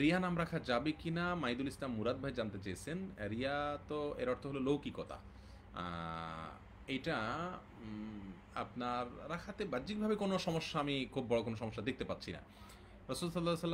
রিয়া নাম রাখা যাবে কি না মাইদুল ইসলাম মুরাদ ভাই জানতে চেয়েছেন রিয়া তো এর অর্থ হলো লৌকিকতা এটা আপনার রাখাতে বাহ্যিকভাবে কোনো সমস্যা আমি খুব বড় কোনো সমস্যা দেখতে পাচ্ছি না রসুল সাল্লাহ